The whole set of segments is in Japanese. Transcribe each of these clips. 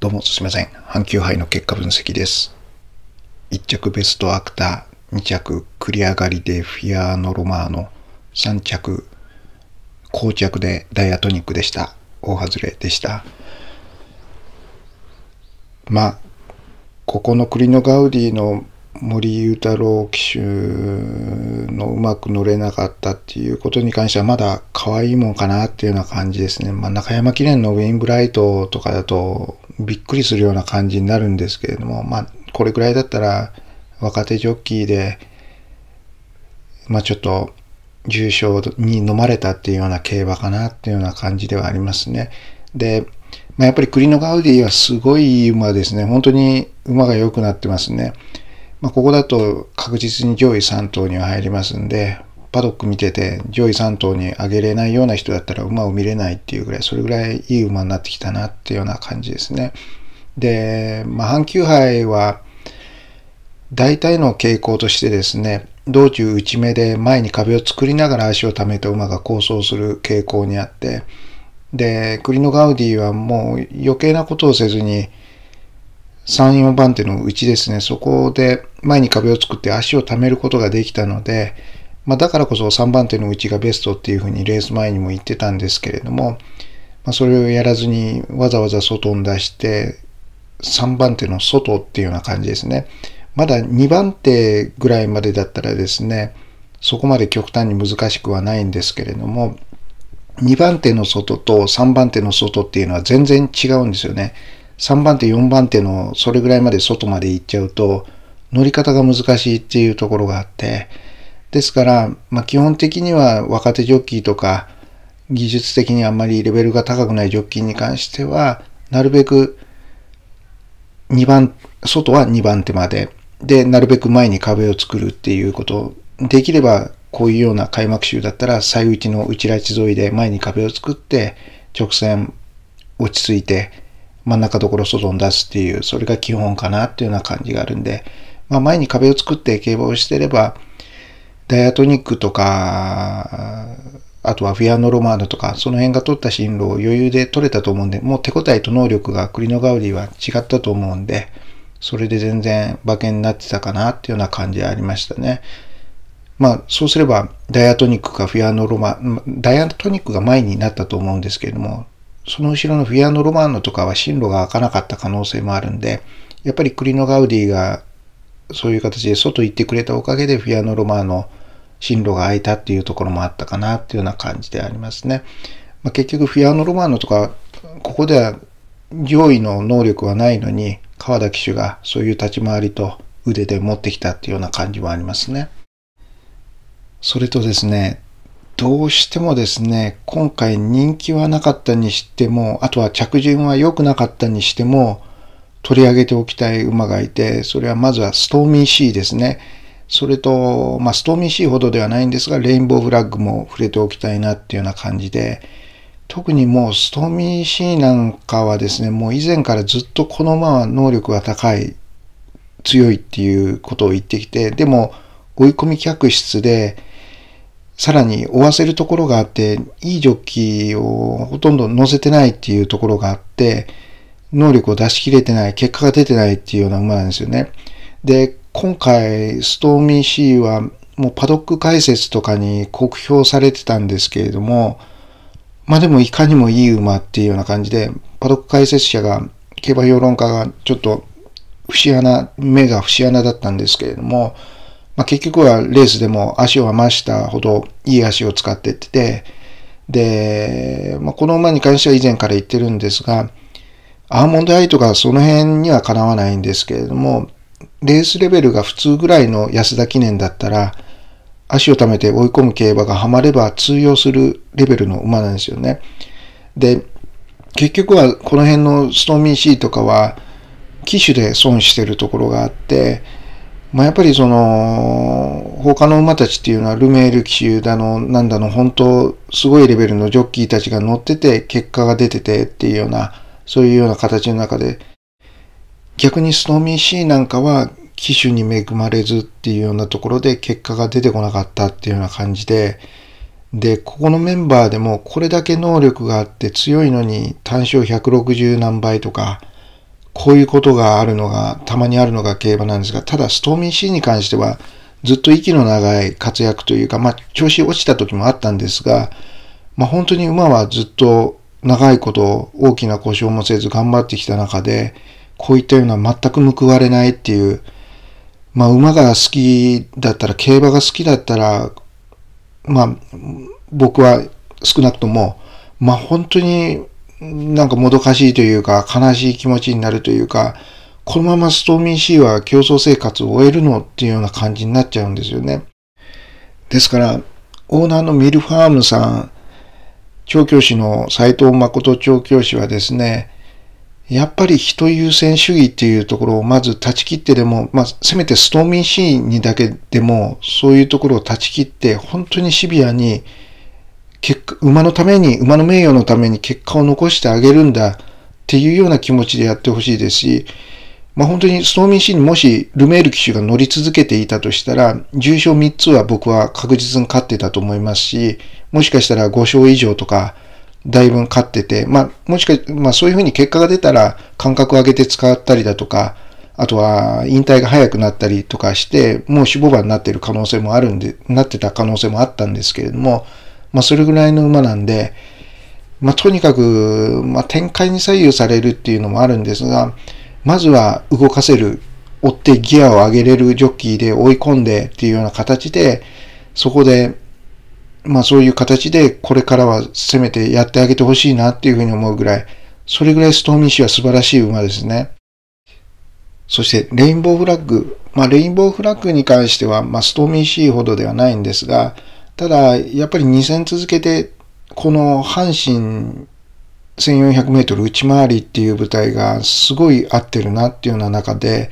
どうもすみません。阪急杯の結果分析です。1着ベストアクター、2着繰り上がりでフィアーノ・ロマーノ、3着膠着でダイアトニックでした。大外れでした。まあ、ここのクリノガウディの森裕太郎騎手のうまく乗れなかったっていうことに関してはまだ可愛いもんかなっていうような感じですね。まあ、中山記念のウェインブライトとかだとびっくりするような感じになるんですけれども、まあ、これくらいだったら若手ジョッキーで、まあ、ちょっと重症に飲まれたっていうような競馬かなっていうような感じではありますね。で、まあ、やっぱり栗のガウディはすごい馬ですね。本当に馬が良くなってますね。まあ、ここだと確実に上位3頭には入りますんで、パドック見てて上位3頭に上げれないような人だったら馬を見れないっていうぐらい、それぐらいいい馬になってきたなっていうような感じですね。で、まあ、阪急杯は大体の傾向としてですね、道中内目で前に壁を作りながら足を溜めた馬が構想する傾向にあって、で、栗のガウディはもう余計なことをせずに、3、4番手のうちですね、そこで前に壁を作って足を溜めることができたので、まあ、だからこそ3番手の内がベストっていうふうにレース前にも言ってたんですけれども、まあ、それをやらずにわざわざ外に出して3番手の外っていうような感じですね。まだ2番手ぐらいまでだったらですね、そこまで極端に難しくはないんですけれども、2番手の外と3番手の外っていうのは全然違うんですよね。3番手、4番手のそれぐらいまで外まで行っちゃうと、乗り方が難しいっていうところがあって、ですから、まあ、基本的には若手ジョッキーとか、技術的にあんまりレベルが高くないジョッキーに関しては、なるべく2番、外は2番手まで、で、なるべく前に壁を作るっていうこと、できればこういうような開幕週だったら、最内の内ラチ沿いで前に壁を作って、直線落ち着いて、真ん中どころ外に出すっていう、それが基本かなっていうような感じがあるんで、まあ、前に壁を作って競馬をしてれば、ダイアトニックとか、あとはフィアノ・ロマーノとか、その辺が取った進路を余裕で取れたと思うんで、もう手応えと能力がクリノ・ガウディは違ったと思うんで、それで全然馬券になってたかなっていうような感じはありましたね。まあ、そうすれば、ダイアトニックかフィアノ・ロマンダイアトニックが前になったと思うんですけれども、その後ろのフィアノ・ロマーノとかは進路が開かなかった可能性もあるんで、やっぱりクリノ・ガウディがそういう形で外行ってくれたおかげでフィアノロマーの進路が空いたっていうところもあったかなっていうような感じでありますね。まあ、結局フィアノロマーノとかここでは上位の能力はないのに川田騎手がそういう立ち回りと腕で持ってきたっていうような感じもありますね。それとですね、どうしてもですね、今回人気はなかったにしても、あとは着順は良くなかったにしても、取り上げておきたい馬がいて、それはまずはストーミーシーですね。それと、まあ、ストーミーシーほどではないんですが、レインボーフラッグも触れておきたいなっていうような感じで、特にもうストーミーシーなんかはですね、もう以前からずっとこの馬は能力が高い、強いっていうことを言ってきて、でも追い込み客室で、さらに追わせるところがあって、いいジョッキーをほとんど乗せてないっていうところがあって、能力を出し切れてない、結果が出てないっていうような馬なんですよね。で、今回、ストーミーシーは、もうパドック解説とかに酷評されてたんですけれども、まあでもいかにもいい馬っていうような感じで、パドック解説者が、競馬評論家がちょっと節穴、目が節穴だったんですけれども、まあ、結局はレースでも足を余したほどいい足を使ってってて、で、まあ、この馬に関しては以前から言ってるんですが、アーモンドアイとかその辺にはかなわないんですけれども、レースレベルが普通ぐらいの安田記念だったら、足を貯めて追い込む競馬がハマれば通用するレベルの馬なんですよね。で、結局はこの辺のストーミーシーとかは、機種で損してるところがあって、まあ、やっぱりその、他の馬たちっていうのはルメール騎手だの、なんだの、本当すごいレベルのジョッキーたちが乗ってて、結果が出ててっていうような、そういうような形の中で、逆にストーミー C なんかは機種に恵まれずっていうようなところで結果が出てこなかったっていうような感じで、で、ここのメンバーでもこれだけ能力があって強いのに単勝160何倍とか、こういうことがあるのが、たまにあるのが競馬なんですが、ただストーミー C に関してはずっと息の長い活躍というか、まあ調子落ちた時もあったんですが、まあ本当に馬はずっと長いこと大きな故障もせず頑張ってきた中で、こういったような全く報われないっていう、まあ馬が好きだったら、競馬が好きだったら、まあ僕は少なくとも、まあ本当になんかもどかしいというか、悲しい気持ちになるというか、このままストーミー C は競争生活を終えるのっていうような感じになっちゃうんですよね。ですから、オーナーのミルファームさん、調教師の斎藤誠調教師はですね、やっぱり人優先主義っていうところをまず断ち切ってでも、まあ、せめてストーミンシーンにだけでも、そういうところを断ち切って、本当にシビアに、結果、馬のために、馬の名誉のために結果を残してあげるんだっていうような気持ちでやってほしいですし、まあ、本当にストーミンシーンにもしルメール騎手が乗り続けていたとしたら、重賞3つは僕は確実に勝ってたと思いますし、もしかしたら5勝以上とか、だいぶ勝ってて、まあ、もしか、まあ、そういうふうに結果が出たら、間隔を上げて使ったりだとか、あとは、引退が早くなったりとかして、もう死肪馬になってる可能性もあるんで、なってた可能性もあったんですけれども、まあ、それぐらいの馬なんで、まあ、とにかく、まあ、展開に左右されるっていうのもあるんですが、まずは動かせる、追ってギアを上げれるジョッキーで追い込んでっていうような形で、そこでまあそういう形でこれからはせめてやってあげてほしいなっていうふうに思うぐらい、それぐらいストーミー氏は素晴らしい馬ですね。そしてレインボーフラッグ。まあレインボーフラッグに関しては、まあストーミー氏ほどではないんですが、ただやっぱり2戦続けて、この阪神1400メートル内回りっていう舞台がすごい合ってるなっていうような中で、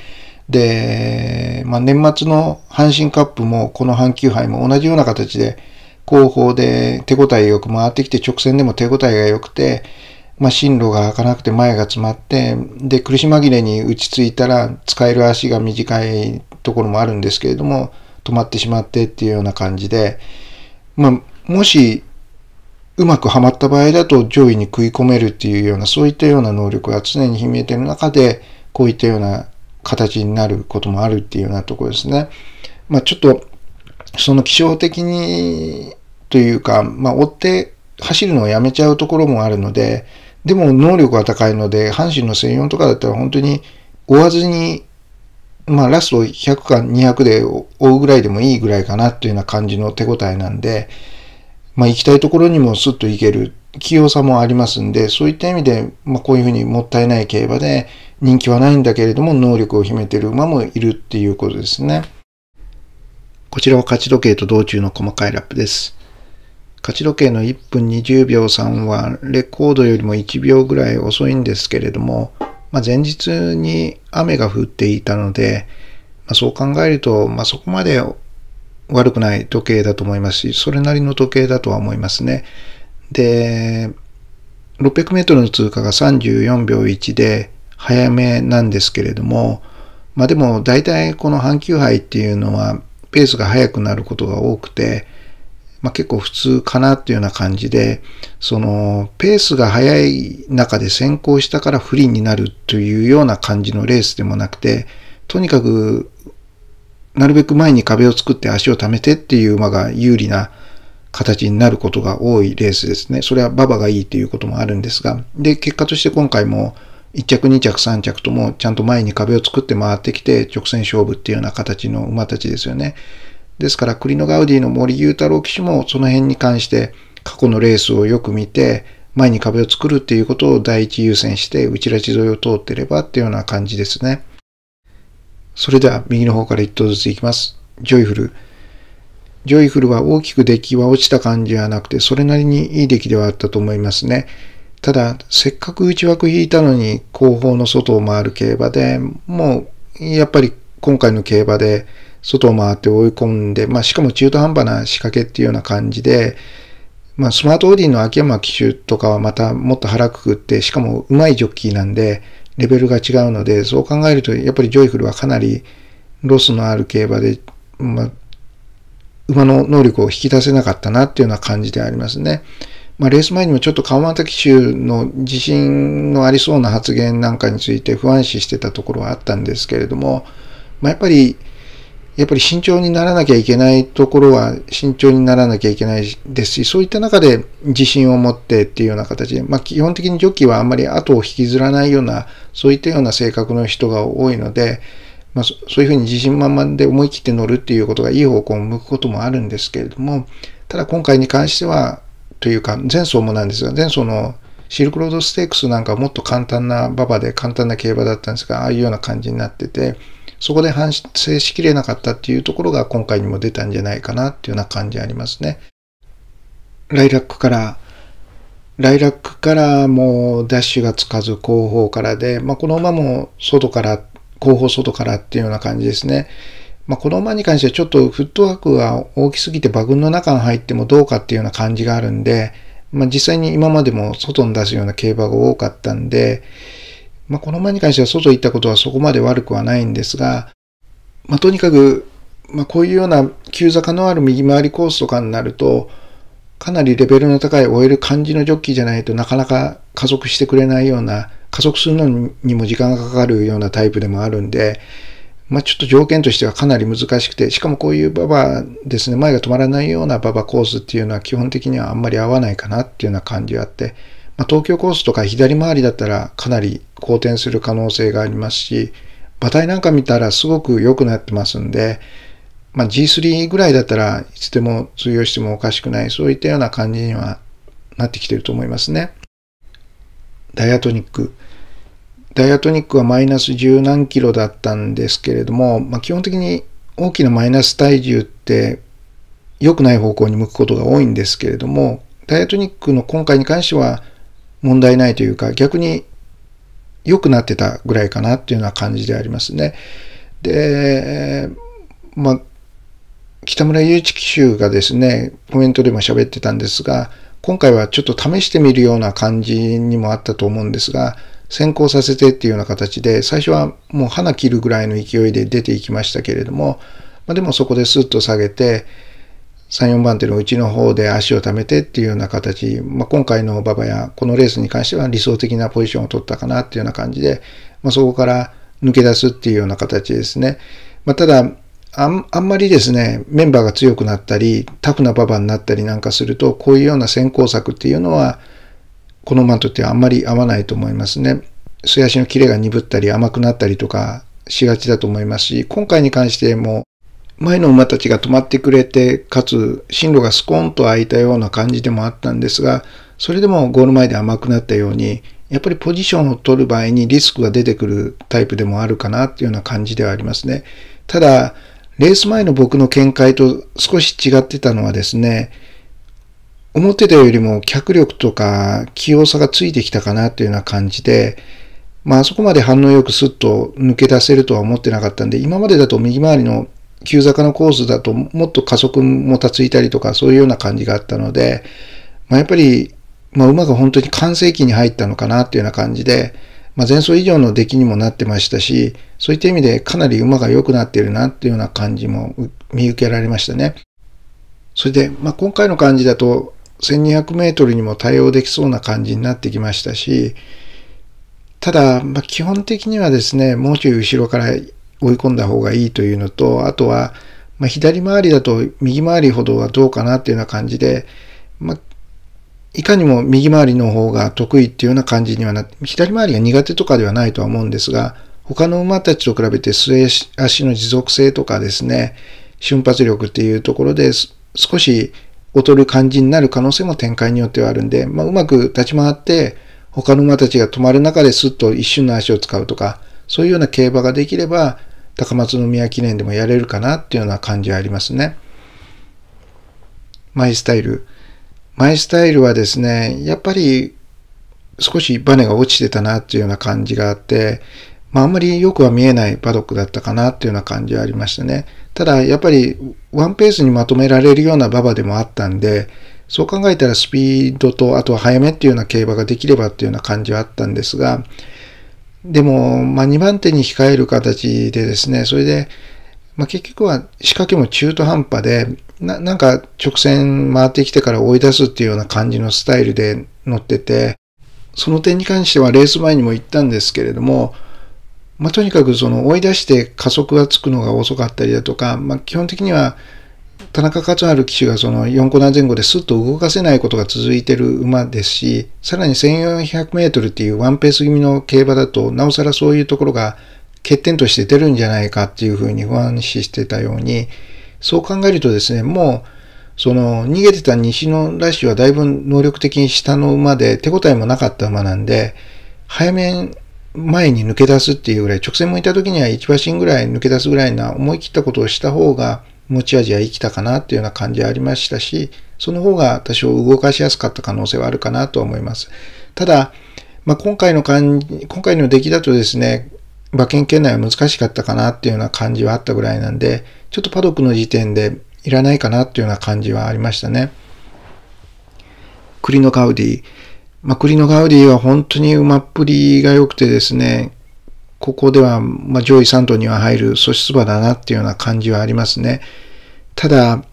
で、まあ年末の阪神カップもこの阪急杯も同じような形で、後方で手応えよく回ってきて、直線でも手応えが良くて、まあ、進路が開かなくて前が詰まって、で、苦し紛れに打ち着いたら、使える足が短いところもあるんですけれども、止まってしまってっていうような感じで、まあ、もし、うまくはまった場合だと上位に食い込めるっていうような、そういったような能力が常に秘めている中で、こういったような形になることもあるっていうようなところですね。まあ、ちょっとその気象的にというか、まあ、追って走るのをやめちゃうところもあるので、でも能力が高いので、阪神の専用とかだったら本当に追わずに、まあ、ラスト100か200で追うぐらいでもいいぐらいかなというような感じの手応えなんで、まあ、行きたいところにもスッと行ける器用さもありますんで、そういった意味で、まあ、こういうふうにもったいない競馬で人気はないんだけれども能力を秘めてる馬もいるっていうことですね。こちらは勝ち時計と道中の細かいラップです。勝ち時計の1分20秒3はレコードよりも1秒ぐらい遅いんですけれども、まあ、前日に雨が降っていたので、まあ、そう考えると、まあ、そこまで悪くない時計だと思いますし、それなりの時計だとは思いますね。で、600メートルの通過が34秒1で早めなんですけれども、まあでも大体この半球杯っていうのはペースが速くなることが多くて、まあ、結構普通かなっていうような感じで、そのペースが速い中で先行したから不利になるというような感じのレースでもなくて、とにかくなるべく前に壁を作って足を溜めてっていう馬が有利な形になることが多いレースですね。それは馬場がいいということもあるんですが、で、結果として今回も1着2着3着ともちゃんと前に壁を作って回ってきて直線勝負っていうような形の馬たちですよね。ですから栗のガウディの森裕太郎騎手もその辺に関して過去のレースをよく見て前に壁を作るっていうことを第一優先して内ら地沿いを通ってればっていうような感じですね。それでは右の方から一頭ずついきます。ジョイフル。ジョイフルは大きく出来は落ちた感じはなくて、それなりにいい出来ではあったと思いますね。ただ、せっかく内枠引いたのに後方の外を回る競馬でもう、やっぱり今回の競馬で外を回って追い込んで、まあ、しかも中途半端な仕掛けっていうような感じで、まあ、スマートオーディンの秋山騎手とかはまたもっと腹くくって、しかも上手いジョッキーなんで、レベルが違うので、そう考えると、やっぱりジョイフルはかなりロスのある競馬で、まあ、馬の能力を引き出せなかったなっていうような感じでありますね。まあ、レース前にもちょっと川崎州の地震のありそうな発言なんかについて不安視してたところはあったんですけれども、まあ、やっぱり、やっぱり慎重にならなきゃいけないところは慎重にならなきゃいけないですし、そういった中で自信を持ってっていうような形で、まあ、基本的にジョッキーはあんまり後を引きずらないような、そういったような性格の人が多いので、まあ、そういうふうに自信満々で思い切って乗るっていうことがいい方向を向くこともあるんですけれども、ただ今回に関しては、というか、前走もなんですが、前走のシルクロードステークスなんかはもっと簡単な馬場で簡単な競馬だったんですが、ああいうような感じになってて、そこで反省しきれなかったっていうところが今回にも出たんじゃないかなっていうような感じありますね。ライラックから、ライラックからもダッシュがつかず後方からで、まあ、この馬も外から、後方外からっていうような感じですね。まあ、子に関してはちょっとフットワークが大きすぎて馬群の中に入ってもどうかっていうような感じがあるんで、まあ、実際に今までも外に出すような競馬が多かったんで、まあ、この馬に関しては外行ったことはそこまで悪くはないんですが、まあ、とにかく、まあ、こういうような急坂のある右回りコースとかになると、かなりレベルの高い終える感じのジョッキーじゃないとなかなか加速してくれないような、加速するのにも時間がかかるようなタイプでもあるんで、まあ、ちょっと条件としてはかなり難しくて、しかもこういう馬場ですね、前が止まらないような馬場コースっていうのは基本的にはあんまり合わないかなっていうような感じがあって、まあ、東京コースとか左回りだったらかなり好転する可能性がありますし、馬体なんか見たらすごく良くなってますんで、まあ、G3 ぐらいだったらいつでも通用してもおかしくない、そういったような感じにはなってきてると思いますね。ダイアトニック。ダイアトニックはマイナス十何キロだったんですけれども、まあ、基本的に大きなマイナス体重って良くない方向に向くことが多いんですけれども、ダイアトニックの今回に関しては問題ないというか、逆に良くなってたぐらいかなっていうような感じでありますね。で、まあ、北村祐一騎手がですね、コメントでも喋ってたんですが、今回はちょっと試してみるような感じにもあったと思うんですが、先行させてっていうような形で、最初はもう花切るぐらいの勢いで出ていきましたけれども、まあ、でもそこでスッと下げて、3、4番手のうちの方で足を貯めてっていうような形、まあ、今回の馬場やこのレースに関しては理想的なポジションを取ったかなっていうような感じで、まあ、そこから抜け出すっていうような形ですね。まあ、ただあん、あんまりですね、メンバーが強くなったり、タフな馬場になったりなんかすると、こういうような先行策っていうのは、このんとってあんまり合わないと思いますね。素足のキレが鈍ったり甘くなったりとかしがちだと思いますし、今回に関しても前の馬たちが止まってくれて、かつ進路がスコーンと空いたような感じでもあったんですが、それでもゴール前で甘くなったように、やっぱりポジションを取る場合にリスクが出てくるタイプでもあるかなっていうような感じではありますね。ただ、レース前の僕の見解と少し違ってたのはですね、思ってたよりも脚力とか器用さがついてきたかなっていうような感じで、まあそこまで反応よくスッと抜け出せるとは思ってなかったんで、今までだと右回りの急坂のコースだともっと加速もたついたりとかそういうような感じがあったので、まあ、やっぱり、まあ、馬が本当に完成期に入ったのかなっていうような感じで、まあ、前走以上の出来にもなってましたし、そういった意味でかなり馬が良くなっているなっていうような感じも見受けられましたね。それで、まあ、今回の感じだと、1200メートルにも対応できそうな感じになってきましたし、ただ、まあ、基本的にはですね、もうちょい後ろから追い込んだ方がいいというのと、あとは、まあ、左回りだと右回りほどはどうかなっていうような感じで、まあ、いかにも右回りの方が得意っていうような感じにはなって、左回りが苦手とかではないとは思うんですが、他の馬たちと比べて末足の持続性とかですね、瞬発力っていうところで少し劣る感じになる可能性も展開によってはあるんで、まあ、うまく立ち回って、他の馬たちが止まる中ですっと一瞬の足を使うとか、そういうような競馬ができれば、高松宮記念でもやれるかなっていうような感じはありますね。マイスタイル。マイスタイルはですね、やっぱり少しバネが落ちてたなっていうような感じがあって、まああんまりよくは見えないパドックだったかなっていうような感じはありましたね。ただ、やっぱりワンペースにまとめられるような馬場でもあったんで、そう考えたらスピードと、あとは早めっていうような競馬ができればっていうような感じはあったんですが、でも、まあ、2番手に控える形でですね、それで、まあ、結局は仕掛けも中途半端でな、なんか直線回ってきてから追い出すっていうような感じのスタイルで乗ってて、その点に関してはレース前にも言ったんですけれども、まあ、とにかくその追い出して加速がつくのが遅かったりだとか、まあ、基本的には田中勝成騎手がその4コーナー前後ですっと動かせないことが続いてる馬ですし、さらに1 4 0 0ルっていうワンペース気味の競馬だと、なおさらそういうところが欠点として出るんじゃないかっていうふうに不安視してたように、そう考えるとですね、もう、その逃げてた西のラッシュはだいぶ能力的に下の馬で手応えもなかった馬なんで、早め前に抜け出すっていうぐらい、直線向いた時には1馬身ぐらい抜け出すぐらいな思い切ったことをした方が持ち味は生きたかなっていうような感じはありましたし、その方が多少動かしやすかった可能性はあるかなと思います。ただ、まあ、今回の感じ、今回の出来だとですね、馬券圏内は難しかったかなっていうような感じはあったぐらいなんで、ちょっとパドックの時点でいらないかなっていうような感じはありましたね。栗のカウディ。ま栗のガウディは本当に馬っぷりが良くてですね、ここでは、ま上位3頭には入る素質馬だなっていうような感じはありますね。ただ、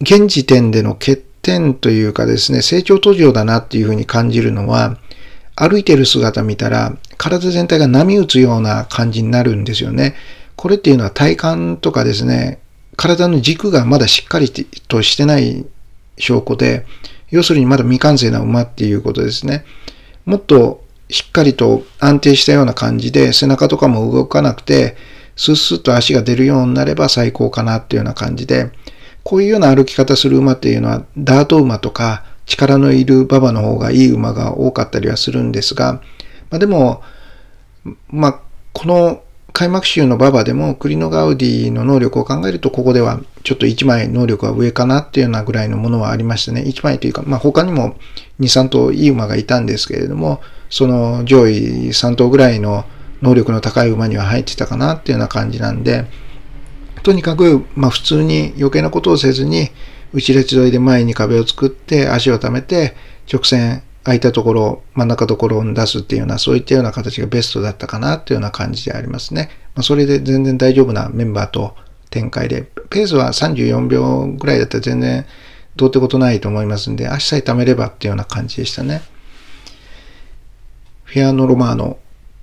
現時点での欠点というかですね、成長途上だなっていうふうに感じるのは、歩いてる姿見たら、体全体が波打つような感じになるんですよね。これっていうのは体幹とかですね、体の軸がまだしっかりとしてない証拠で、要するにまだ未完成な馬っていうことですね。もっとしっかりと安定したような感じで背中とかも動かなくて、スッスッと足が出るようになれば最高かなっていうような感じで、こういうような歩き方する馬っていうのはダート馬とか力のいる馬場の方がいい馬が多かったりはするんですが、まあ、でも、まあ、この開幕週の馬場でもクリノガウディの能力を考えると、ここではちょっと1枚能力は上かなっていうようなぐらいのものはありましたね。1枚というか、まあ他にも2、3頭いい馬がいたんですけれども、その上位3頭ぐらいの能力の高い馬には入ってたかなっていうような感じなんで、とにかく、まあ普通に余計なことをせずに、内列沿いで前に壁を作って足を溜めて直線空いたところ、真ん中ところを出すっていうような、そういったような形がベストだったかなっていうような感じでありますね。まあ、それで全然大丈夫なメンバーと展開で、ペースは34秒ぐらいだったら全然どうってことないと思いますんで、足さえ貯めればっていうような感じでしたね。フィアノ・ロマーノ。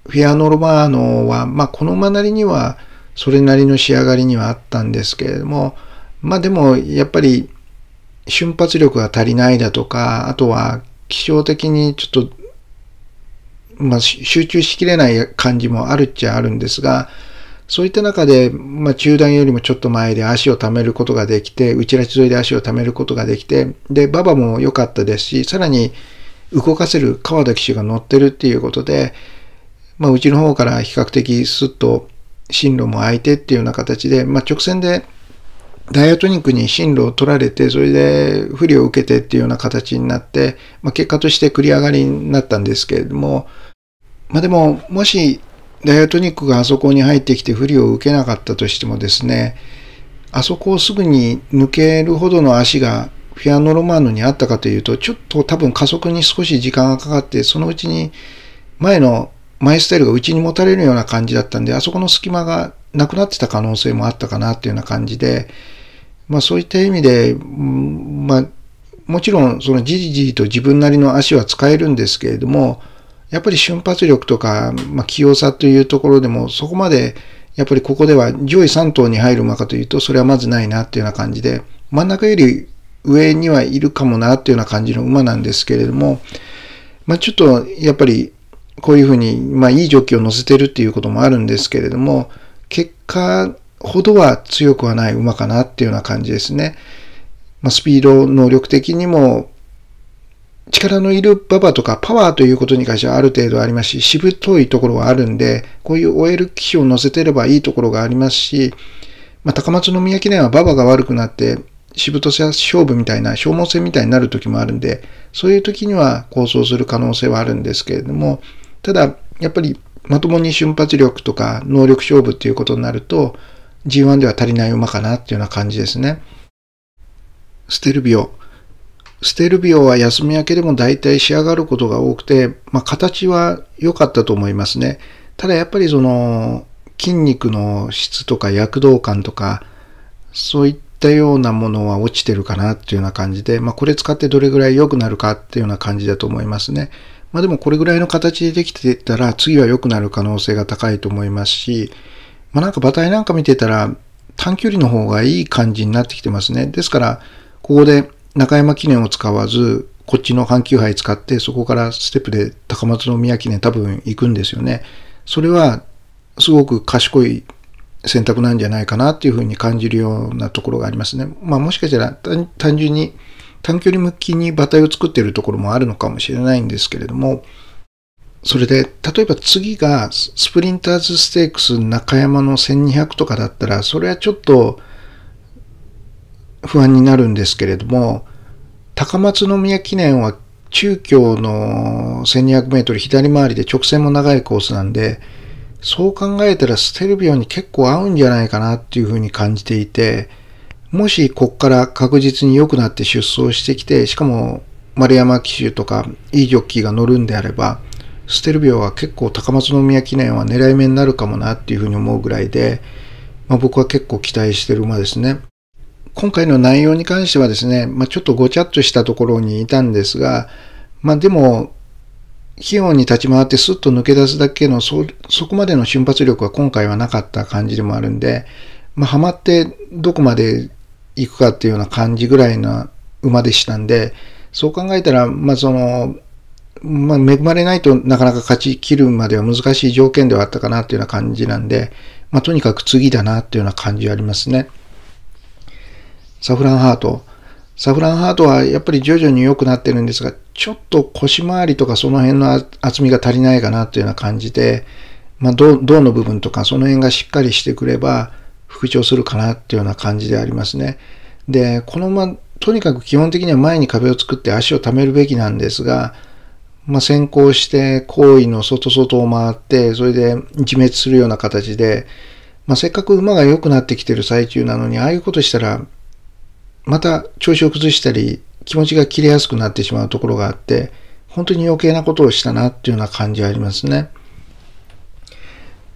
フィアノ・ロマーノは、まあ、この間なりには、それなりの仕上がりにはあったんですけれども、まあでも、やっぱり、瞬発力が足りないだとか、あとは気象的にちょっと、まあ、集中しきれない感じもあるっちゃあるんですが、そういった中で、まあ、中段よりもちょっと前で足を溜めることができて、内らち沿いで足を溜めることができて、で、馬場も良かったですし、さらに動かせる川田騎手が乗ってるっていうことで、まあ、うちの方から比較的スッと進路も空いてっていうような形で、まあ、直線でダイアトニックに進路を取られて、それで不利を受けてっていうような形になって、まあ、結果として繰り上がりになったんですけれども、まあでも、もしダイアトニックがあそこに入ってきて不利を受けなかったとしてもですね、あそこをすぐに抜けるほどの足がフィアノロマーノにあったかというと、ちょっと多分加速に少し時間がかかって、そのうちに前のマイスタイルが内に持たれるような感じだったんで、あそこの隙間がなくなってた可能性もあったかなっていうような感じで、まあそういった意味で、まあ、もちろんそのじりじりと自分なりの足は使えるんですけれども、やっぱり瞬発力とか、まあ、器用さというところでも、そこまで、やっぱりここでは上位3頭に入る馬かというと、それはまずないなっていうような感じで、真ん中より上にはいるかもなっていうような感じの馬なんですけれども、まあ、ちょっとやっぱりこういうふうに、まあ、いいジョッキを乗せてるっていうこともあるんですけれども、結果、ほどは強くはない馬かなっていうような感じですね。まあ、スピード能力的にも、力のいる馬場とかパワーということに関してはある程度ありますし、しぶといところはあるんで、こういう OL 機種を乗せてればいいところがありますし、まあ、高松宮記念は馬場が悪くなって、しぶとさ勝負みたいな消耗戦みたいになる時もあるんで、そういう時には構想する可能性はあるんですけれども、ただ、やっぱりまともに瞬発力とか能力勝負っていうことになると、G1 では足りない馬かなっていうような感じですね。ステルビオ。ステルビオは休み明けでも大体仕上がることが多くて、まあ、形は良かったと思いますね。ただやっぱりその筋肉の質とか躍動感とか、そういったようなものは落ちてるかなっていうような感じで、まあ、これ使ってどれぐらい良くなるかっていうような感じだと思いますね。まあでもこれぐらいの形でできてたら次は良くなる可能性が高いと思いますし、まあ、なんか馬体なんか見てたら短距離の方がいい感じになってきてますね。ですから、ここで中山記念を使わず、こっちの阪急杯使って、そこからステップで高松宮記念多分行くんですよね。それは、すごく賢い選択なんじゃないかなっていうふうに感じるようなところがありますね。まあもしかしたら単純に短距離向きに馬体を作っているところもあるのかもしれないんですけれども、それで、例えば次がスプリンターズステークス中山の1200とかだったら、それはちょっと不安になるんですけれども、高松宮記念は中京の1200メートル左回りで直線も長いコースなんで、そう考えたらステルビオに結構合うんじゃないかなっていうふうに感じていて、もしこっから確実に良くなって出走してきて、しかも丸山騎手とかいいジョッキーが乗るんであれば、ステルビオは結構高松宮記念は狙い目になるかもなっていうふうに思うぐらいで、まあ、僕は結構期待してる馬ですね。今回の内容に関してはですね、まあ、ちょっとごちゃっとしたところにいたんですが、まあ、でも、費用に立ち回ってスッと抜け出すだけのそ、そこまでの瞬発力は今回はなかった感じでもあるんで、まあ、ハマってどこまで行くかっていうような感じぐらいな馬でしたんで、そう考えたら、まあ、その、まあ、恵まれないとなかなか勝ち切るまでは難しい条件ではあったかなというような感じなんで、まあ、とにかく次だなというような感じはありますね。サフランハート。サフランハートはやっぱり徐々に良くなってるんですが、ちょっと腰回りとかその辺の厚みが足りないかなというような感じで、まあ、銅の部分とかその辺がしっかりしてくれば、復調するかなっていうような感じでありますね。で、このま、とにかく基本的には前に壁を作って足を貯めるべきなんですが、まあ、先行して行為の外外を回って、それで自滅するような形で、まあ、せっかく馬が良くなってきてる最中なのに、ああいうことしたら、また調子を崩したり、気持ちが切れやすくなってしまうところがあって、本当に余計なことをしたなっていうような感じはありますね。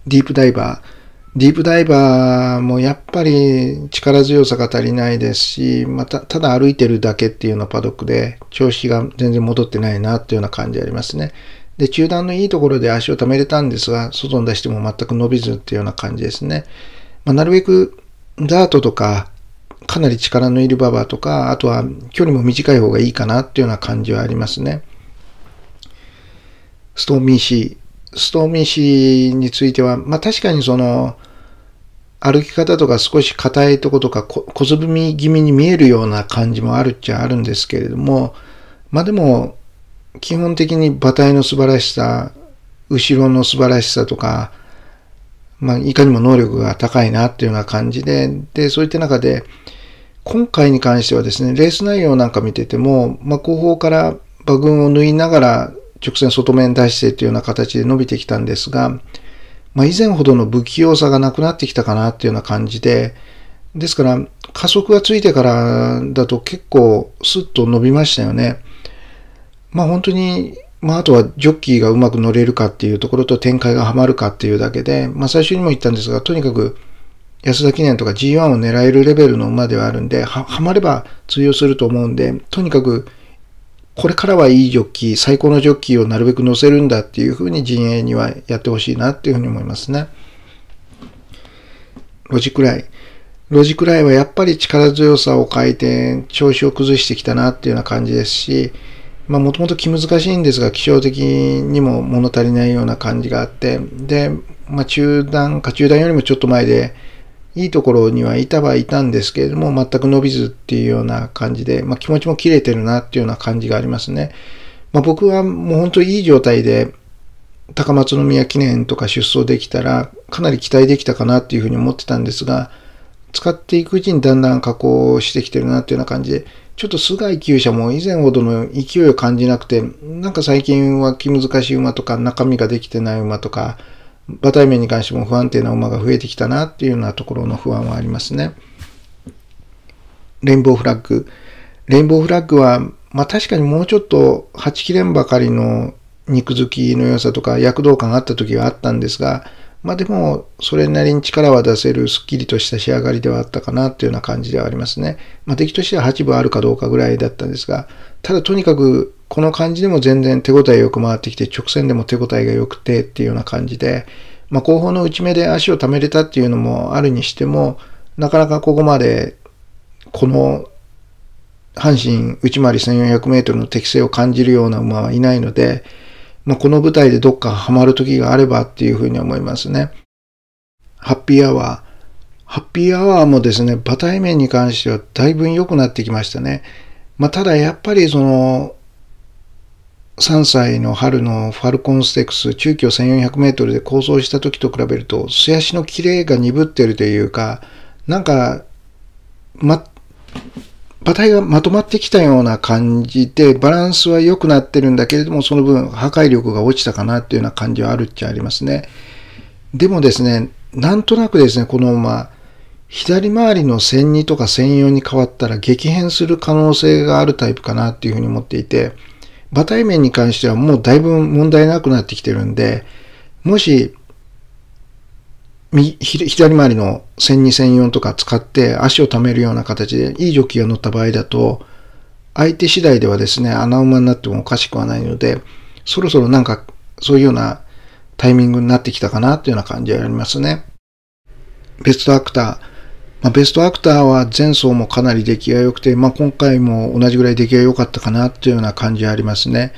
ディープダイバー。ディープダイバーもやっぱり力強さが足りないですし、また、ただ歩いてるだけっていうようなパドックで、調子が全然戻ってないなっていうような感じありますね。で、中段のいいところで足を溜めれたんですが、外に出しても全く伸びずっていうような感じですね。まあ、なるべく、ダートとか、かなり力のいるババとか、あとは距離も短い方がいいかなっていうような感じはありますね。ストーミーシー。ストーミーシーについては、まあ確かにその、歩き方とか少し硬いとことか小粒み気味に見えるような感じもあるっちゃあるんですけれども、まあでも、基本的に馬体の素晴らしさ、後ろの素晴らしさとか、まあ、いかにも能力が高いなっていうような感じで、で、そういった中で、今回に関してはですね、レース内容なんか見てても、まあ、後方から馬群を縫いながら直線外面出してっていうような形で伸びてきたんですが、まあ、以前ほどの不器用さがなくなってきたかなっていうような感じで、ですから、加速がついてからだと結構スッと伸びましたよね。まあ本当に、まああとはジョッキーがうまく乗れるかっていうところと展開がはまるかっていうだけで、まあ最初にも言ったんですが、とにかく安田記念とか G1 を狙えるレベルの馬ではあるんで、ハマれば通用すると思うんで、とにかくこれからはいいジョッキー、最高のジョッキーをなるべく乗せるんだっていうふうに陣営にはやってほしいなっていうふうに思いますね。ロジクライ。ロジクライはやっぱり力強さを変えて調子を崩してきたなっていうような感じですし、まあもともと気難しいんですが、気象的にも物足りないような感じがあって、で、まあ中段、か中段よりもちょっと前で、いいところにはいたはいたんですけれども、全く伸びずっていうような感じで、まあ、気持ちも切れてるなっていうような感じがありますね。まあ、僕はもう本当いい状態で、高松宮記念とか出走できたら、かなり期待できたかなっていうふうに思ってたんですが、使っていくうちにだんだん加工してきてるなっていうような感じで、ちょっと菅井厩舎も以前ほどの勢いを感じなくて、なんか最近は気難しい馬とか中身ができてない馬とか、馬体面に関しても不安定な馬が増えてきたなっていうようなところの不安はありますね。レインボーフラッグ。レインボーフラッグは、まあ確かにもうちょっと8切れんばかりの肉付きの良さとか躍動感があった時はあったんですが、まあでも、それなりに力は出せるスッキリとした仕上がりではあったかなっていうような感じではありますね。まあ出来としては8分あるかどうかぐらいだったんですが、ただとにかくこの感じでも全然手応えよく回ってきて、直線でも手応えが良くてっていうような感じで、まあ、後方の内目で足を溜めれたっていうのもあるにしても、なかなかここまで、この、阪神内回り1400メートルの適性を感じるような馬はいないので、まあ、この舞台でどっかハマる時があればっていうふうに思いますね。ハッピーアワー。ハッピーアワーもですね、馬体面に関してはだいぶ良くなってきましたね。まあ、ただやっぱりその、3歳の春のファルコンステックス中距1400メートルで構想した時と比べると素足のキレが鈍ってるというかなんかま馬体がまとまってきたような感じでバランスは良くなってるんだけれどもその分破壊力が落ちたかなっていうような感じはあるっちゃありますねでもですねなんとなくですねこのまま左回りの1002とか1004に変わったら激変する可能性があるタイプかなっていうふうに思っていて、馬体面に関してはもうだいぶ問題なくなってきてるんで、もし、左回りの1204とか使って足を貯めるような形でいいジョッキーが乗った場合だと、相手次第ではですね、穴馬になってもおかしくはないので、そろそろなんかそういうようなタイミングになってきたかなというような感じはありますね。ベストアクター、まあ、ベストアクターは前走もかなり出来が良くて、まあ、今回も同じぐらい出来が良かったかなというような感じはありますね。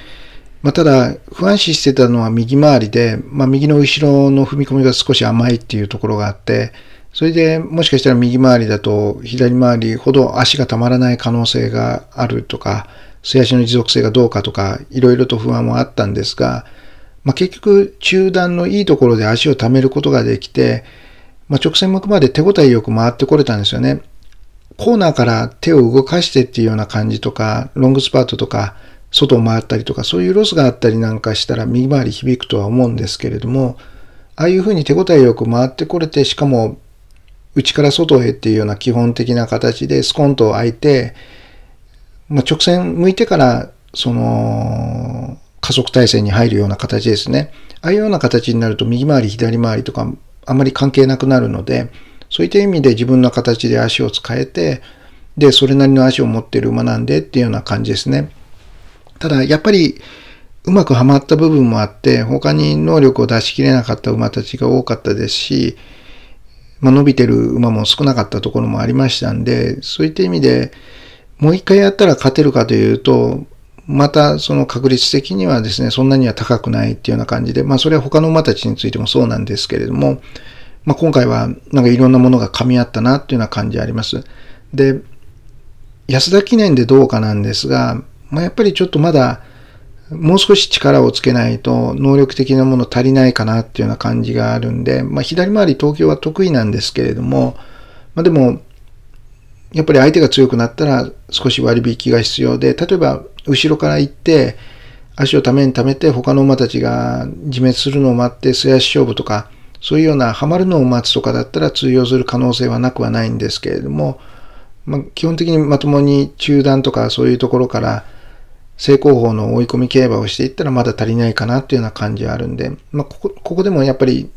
まあ、ただ、不安視してたのは右回りで、まあ、右の後ろの踏み込みが少し甘いっていうところがあって、それでもしかしたら右回りだと左回りほど足がたまらない可能性があるとか、素足の持続性がどうかとか、いろいろと不安もあったんですが、まあ、結局中段のいいところで足を溜めることができて、まあ、直線くまで手応えよく回ってこれたんですよね。コーナーから手を動かしてっていうような感じとか、ロングスパートとか、外を回ったりとか、そういうロスがあったりなんかしたら右回り響くとは思うんですけれども、ああいうふうに手応えよく回ってこれて、しかも内から外へっていうような基本的な形でスコンと開いて、まあ、直線向いてから、その、加速体制に入るような形ですね。ああいうような形になると右回り左回りとかあまり関係なくなるので、そういった意味で自分の形で足を使えて、で、それなりの足を持ってる馬なんでっていうような感じですね。ただ、やっぱり、うまくはまった部分もあって、他に能力を出し切れなかった馬たちが多かったですし、まあ、伸びてる馬も少なかったところもありましたんで、そういった意味で、もう一回やったら勝てるかというと、またその確率的にはですね、そんなには高くないっていうような感じで、まあそれは他の馬たちについてもそうなんですけれども、まあ今回はなんかいろんなものが噛み合ったなっていうような感じあります。で、安田記念でどうかなんですが、まあやっぱりちょっとまだもう少し力をつけないと能力的なもの足りないかなっていうような感じがあるんで、まあ左回り東京は得意なんですけれども、まあでも、やっぱり相手が強くなったら少し割引が必要で、例えば後ろから行って、足をためにためて他の馬たちが自滅するのを待って素足勝負とか、そういうようなハマるのを待つとかだったら通用する可能性はなくはないんですけれども、まあ、基本的にまともに中断とかそういうところから正攻法の追い込み競馬をしていったらまだ足りないかなっていうような感じはあるんで、まあ、ここここでもやっぱり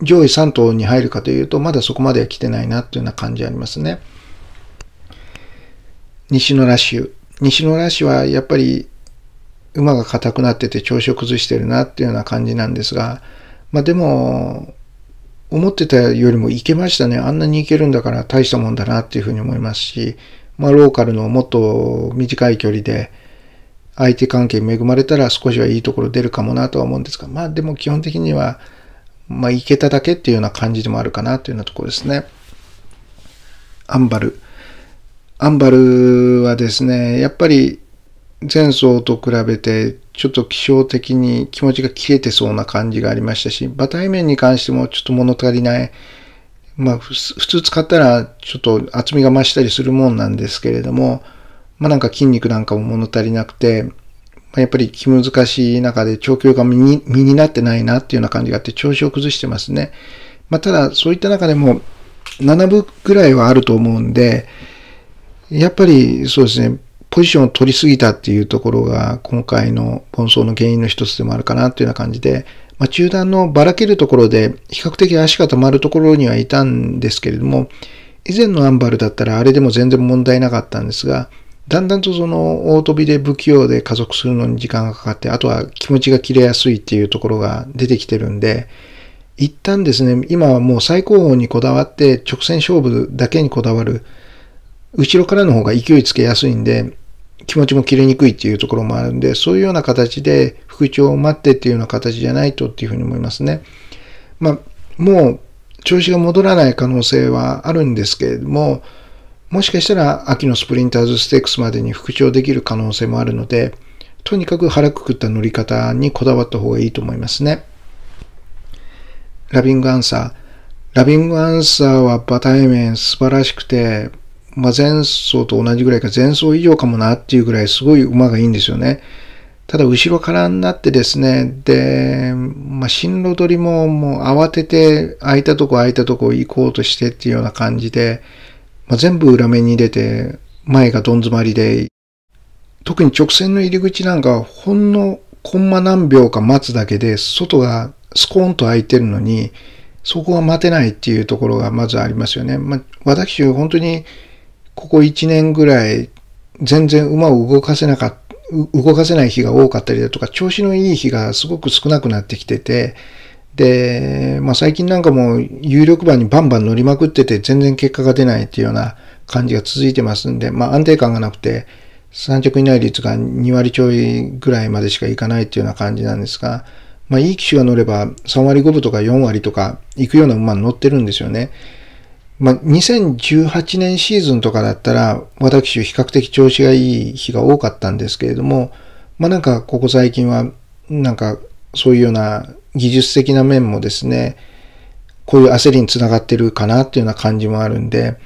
上位3頭に入るかというとまだそこまでは来てないなというような感じありますね。西のラッシュ西野良氏はやっぱり馬が硬くなってて調子を崩してるなっていうような感じなんですが、まあでも、思ってたよりもいけましたね。あんなにいけるんだから大したもんだなっていうふうに思いますし、まあローカルのもっと短い距離で、相手関係恵まれたら少しはいいところ出るかもなとは思うんですが、まあでも基本的には、まあ行けただけっていうような感じでもあるかなというようなところですね。アンバル。アンバルはですね、やっぱり前走と比べてちょっと気象的に気持ちが切れてそうな感じがありましたし、馬体面に関してもちょっと物足りない、まあ普通使ったらちょっと厚みが増したりするもんなんですけれども、まあなんか筋肉なんかも物足りなくて、まあ、やっぱり気難しい中で調教が身に身になってないなっていうような感じがあって調子を崩してますね。まあただそういった中でも7分ぐらいはあると思うんで、やっぱりそうですね、ポジションを取りすぎたっていうところが、今回の奔走の原因の一つでもあるかなというような感じで、まあ、中段のばらけるところで、比較的足が止まるところにはいたんですけれども、以前のアンバルだったらあれでも全然問題なかったんですが、だんだんとその大飛びで不器用で加速するのに時間がかかって、あとは気持ちが切れやすいっていうところが出てきてるんで、一旦ですね、今はもう最高峰にこだわって直線勝負だけにこだわる、後ろからの方が勢いつけやすいんで、気持ちも切れにくいっていうところもあるんで、そういうような形で復調を待ってっていうような形じゃないとっていうふうに思いますね。まあ、もう調子が戻らない可能性はあるんですけれども、もしかしたら秋のスプリンターズステークスまでに復調できる可能性もあるので、とにかく腹くくった乗り方にこだわった方がいいと思いますね。ラビングアンサー。ラビングアンサーはバタイメン素晴らしくて、まあ、前走と同じぐらいか前走以上かもなっていうぐらいすごい馬がいいんですよね。ただ後ろからになってですね、で、まあ、進路取りももう慌てて空いたとこ空いたとこ行こうとしてっていうような感じで、まあ、全部裏目に出て前がどん詰まりで、特に直線の入り口なんかほんのコンマ何秒か待つだけで外がスコーンと空いてるのに、そこは待てないっていうところがまずありますよね。まあ、私、本当にここ1年ぐらい全然馬を動かせなかった動かせない日が多かったりだとか、調子のいい日がすごく少なくなってきてて、で、まあ最近なんかもう有力馬にバンバン乗りまくってて全然結果が出ないっていうような感じが続いてますんで、まあ安定感がなくて、3着以内率が2割ちょいぐらいまでしかいかないっていうような感じなんですが、まあいい機種が乗れば3割5分とか4割とか行くような馬に乗ってるんですよね。まあ、2018年シーズンとかだったら、私、比較的調子がいい日が多かったんですけれども、まあ、なんか、ここ最近は、なんか、そういうような技術的な面もですね、こういう焦りにつながってるかなっていうような感じもあるんで、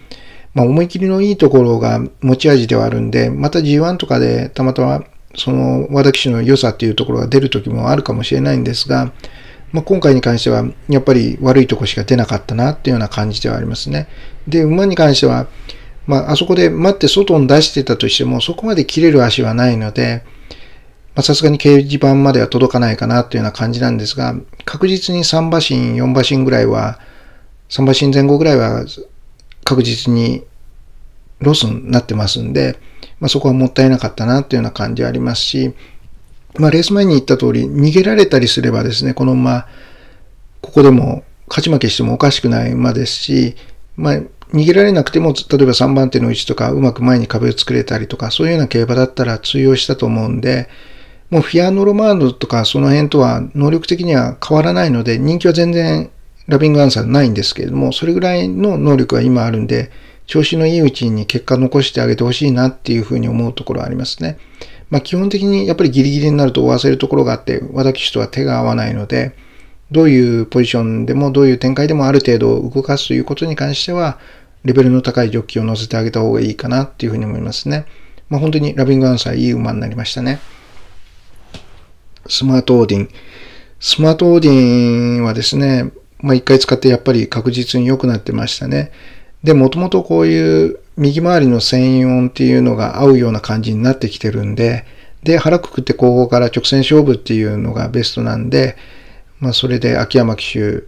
まあ、思い切りのいいところが持ち味ではあるんで、また G1 とかでたまたま、その、私の良さっていうところが出る時もあるかもしれないんですが、まあ、今回に関しては、やっぱり悪いとこしか出なかったなっていうような感じではありますね。で、馬に関しては、まあ、あそこで待って外に出してたとしても、そこまで切れる足はないので、ま、さすがに掲示板までは届かないかなというような感じなんですが、確実に3馬身、4馬身ぐらいは、3馬身前後ぐらいは確実にロスになってますんで、まあ、そこはもったいなかったなというような感じはありますし、まあ、レース前に言った通り、逃げられたりすればですね、このまま、ここでも勝ち負けしてもおかしくない馬ですし、まあ、逃げられなくても、例えば3番手の位置とか、うまく前に壁を作れたりとか、そういうような競馬だったら通用したと思うんで、もうフィアノ・ロマーノとかその辺とは能力的には変わらないので、人気は全然ラビングアンサーないんですけれども、それぐらいの能力は今あるんで、調子のいいうちに結果残してあげてほしいなっていうふうに思うところはありますね。まあ、基本的にやっぱりギリギリになると終わせるところがあって、私とは手が合わないので、どういうポジションでもどういう展開でもある程度動かすということに関しては、レベルの高いジョッキを乗せてあげた方がいいかなっていうふうに思いますね。まあ、本当にラビングアンサーいい馬になりましたね。スマートオーディン。スマートオーディンはですね、まあ一回使ってやっぱり確実に良くなってましたね。で、もともとこういう右回りの線音っていうのが合うような感じになってきてるんで、で、腹くくって後方から直線勝負っていうのがベストなんで、まあ、それで秋山騎手、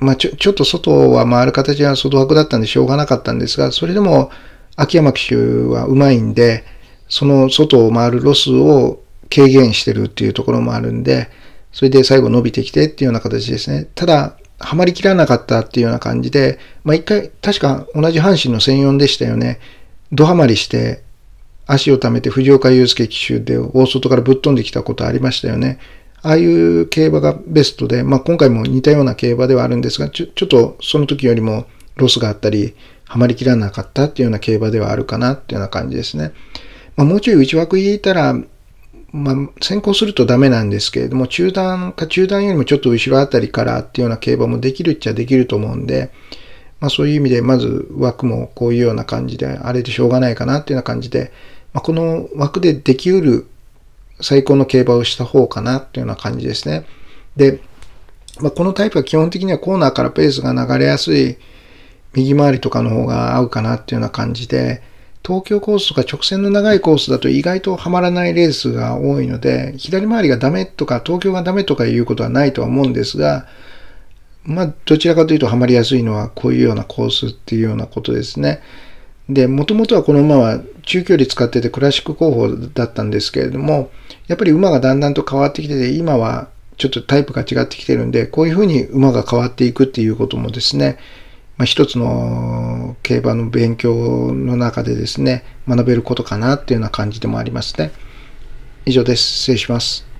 まあ、ちょ、ちょっと外は回る形は外枠だったんでしょうがなかったんですが、それでも秋山騎手はうまいんで、その外を回るロスを軽減してるっていうところもあるんで、それで最後伸びてきてっていうような形ですね。ただ、はまりきらなかったっていうような感じで、まあ一回、確か同じ阪神の専用でしたよね。ドハマりして、足を溜めて藤岡祐介騎手で大外からぶっ飛んできたことありましたよね。ああいう競馬がベストで、まあ今回も似たような競馬ではあるんですが、ちょちょっとその時よりもロスがあったり、はまりきらなかったっていうような競馬ではあるかなっていうような感じですね。まあ、もうちょい内枠引いたら、まあ、先行するとダメなんですけれども、中段か中段よりもちょっと後ろあたりからっていうような競馬もできるっちゃできると思うんで、まあそういう意味で、まず枠もこういうような感じで、あれでしょうがないかなっていうような感じで、まあ、この枠でできうる最高の競馬をした方かなっていうような感じですね。で、まあ、このタイプは基本的にはコーナーからペースが流れやすい右回りとかの方が合うかなっていうような感じで、東京コースとか直線の長いコースだと意外とはまらないレースが多いので、左回りがダメとか、東京がダメとかいうことはないとは思うんですが、まあ、どちらかというとはまりやすいのはこういうようなコースっていうようなことですね。で、もともとはこの馬は中距離使っててクラシック候補だったんですけれども、やっぱり馬がだんだんと変わってきてて、今はちょっとタイプが違ってきてるんで、こういうふうに馬が変わっていくっていうこともですね、まあ、一つの競馬の勉強の中でですね、学べることかなっていうような感じでもありますね。以上です。失礼します。